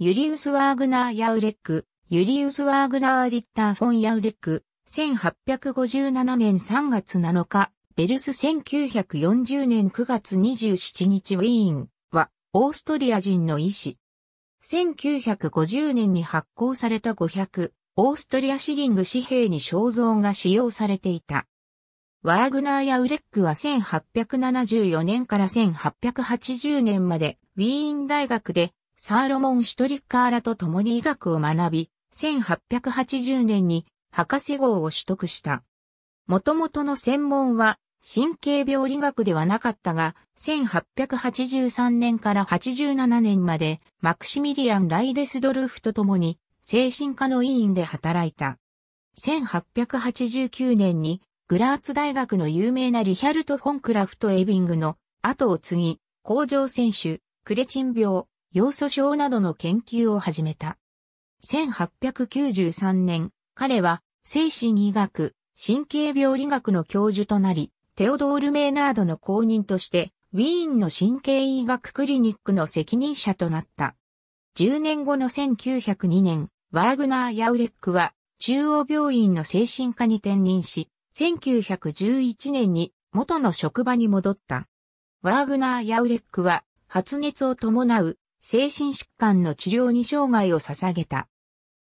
ユリウス・ワーグナー・ヤウレック、ユリウス・ワーグナー・リッター・フォン・ヤウレック、1857年3月7日、ベルス1940年9月27日ウィーンは、オーストリア人の医師。1950年に発行された500、オーストリアシリング紙幣に肖像が使用されていた。ワーグナーやウレックは1874年から1880年までウィーン大学でサーロモン・シュトリッカーらと共に医学を学び、1880年に博士号を取得した。元々の専門は神経病理学ではなかったが、1883年から87年までマクシミリアン・ライデスドルフと共に精神科の委員で働いた。1889年にグラーツ大学の有名なリヒャルト・フォンクラフト・エビングの後を継ぎ、甲状腺腫、クレチン病、要素症などの研究を始めた。1893年、彼は精神医学、神経病理学の教授となり、テオドール・メーナードの公認として、ウィーンの神経医学クリニックの責任者となった。10年後の1902年、ワーグナー・ヤウレックは中央病院の精神科に転任し、1911年に元の職場に戻った。ワーグナー・ヤウレックは発熱を伴う精神疾患の治療に生涯を捧げた。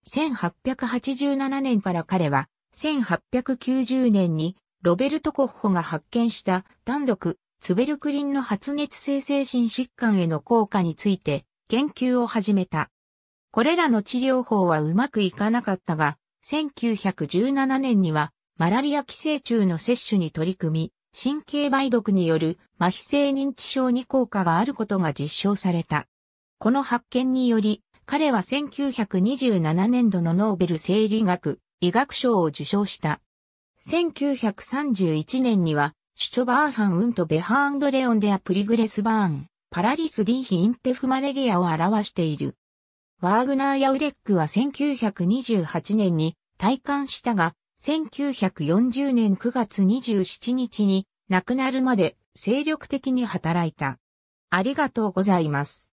1887年から彼は、1890年にロベルト・コッホが発見した単独ツベルクリンの発熱性精神疾患への効果について研究を始めた。これらの治療法はうまくいかなかったが、1917年にはマラリア寄生虫の摂取に取り組み、神経梅毒による麻痺性認知症に効果があることが実証された。この発見により、彼は1927年度のノーベル生理学、医学賞を受賞した。1931年には、シュチョバーハン・ウント・ベハーンド・レオン・デア・プリグレス・バーン、パラリス・リーヒ・インペフ・マレリアを表している。ワーグナーヤウレックは1928年に退官したが、1940年9月27日に亡くなるまで精力的に働いた。ありがとうございます。